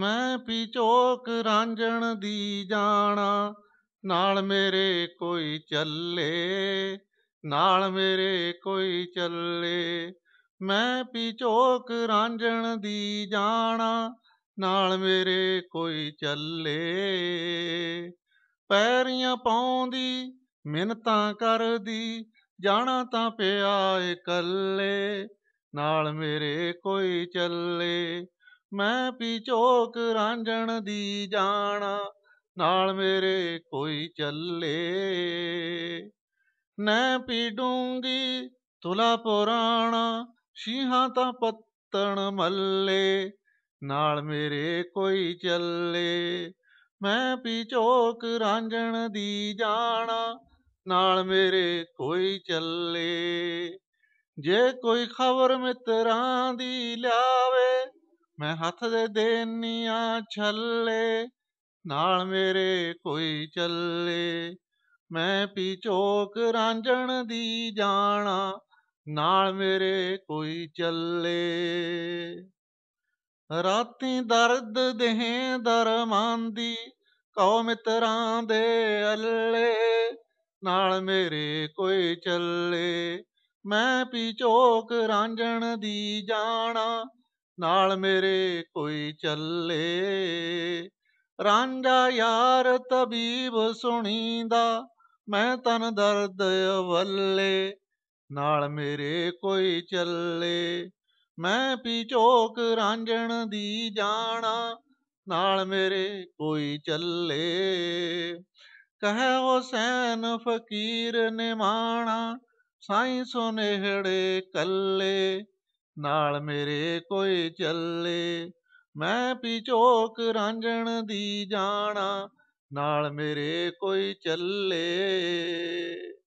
ਮੈਂ ਪਿਚੋਕ ਰਾਂਝਣ ਦੀ ਜਾਣਾ ਨਾਲ ਮੇਰੇ ਕੋਈ ਚੱਲੇ ਨਾਲ ਮੇਰੇ ਕੋਈ ਚੱਲੇ ਮੈਂ ਪਿਚੋਕ ਰਾਂਝਣ ਦੀ ਜਾਣਾ ਨਾਲ ਮੇਰੇ ਕੋਈ ਚੱਲੇ ਪੈਰੀਆਂ ਪਾਉਂਦੀ ਮਿਹਨਤਾਂ ਕਰਦੀ ਜਾਣਾ ਤਾਂ ਪਿਆ ਇਕੱਲੇ ਨਾਲ ਮੇਰੇ ਕੋਈ ਚੱਲੇ ਮੈਂ ਪੀਚੋਕ ਰਾਂਝਣ ਦੀ ਜਾਣਾ ਨਾਲ ਮੇਰੇ ਕੋਈ ਚੱਲੇ ਨਾ ਪੀਡੂੰਗੀ ਤੁਲਾ ਪੁਰਾਣਾ ਸ਼ੀਹਾਂ ਤਾਂ ਪੱਤਣ ਮੱਲੇ ਨਾਲ ਮੇਰੇ ਕੋਈ ਚੱਲੇ ਮੈਂ ਪੀਚੋਕ ਝੋਕ ਰਾਂਝਣ ਦੀ ਜਾਣਾ ਨਾਲ ਮੇਰੇ ਕੋਈ ਚੱਲੇ ਜੇ ਕੋਈ ਖਬਰ ਮਿੱਤਰਾਂ ਦੀ ਲਿਆਵੇ ਮੈਂ ਹੱਥ ਦੇ ਦੇਨੀਆਂ ਛੱਲੇ ਨਾਲ ਮੇਰੇ ਕੋਈ ਚੱਲੇ ਮੈਂ ਪੀ ਚੋਕ ਰਾਂਝਣ ਦੀ ਜਾਣਾ ਨਾਲ ਮੇਰੇ ਕੋਈ ਚੱਲੇ ਰਾਤੀ ਦਰਦ ਦੇਹ ਦਰਮਾਂਦੀ ਕਉ ਮਿੱਤਰਾਂ ਦੇ ਅੱਲੇ ਨਾਲ ਮੇਰੇ ਕੋਈ ਚੱਲੇ ਮੈਂ ਪੀ ਚੋਕ ਰਾਂਝਣ ਦੀ ਜਾਣਾ ਨਾਲ ਮੇਰੇ ਕੋਈ ਚੱਲੇ ਰਾਂਝਾ ਯਾਰ ਤਬੀਬ ਸੁਣੀਦਾ ਮੈਂ ਤਨ ਦਰਦ ਵੱਲੇ ਨਾਲ ਮੇਰੇ ਕੋਈ ਚੱਲੇ ਮੈਂ ਪੀਚੋਕ ਰਾਂਝਣ ਦੀ ਜਾਣਾ ਨਾਲ ਮੇਰੇ ਕੋਈ ਚੱਲੇ ਕਹੇ ਹੁਸੈਨ ਫਕੀਰ ਨਿਮਾਣਾ ਸਾਈਂ ਸੁਨੇਹੜੇ ਕੱਲੇ ਨਾਲ ਮੇਰੇ ਕੋਈ ਚੱਲੇ ਮੈਂ ਪਿਛੋਕ ਰਾਂਝਣ ਦੀ ਜਾਣਾ ਨਾਲ ਮੇਰੇ ਕੋਈ ਚੱਲੇ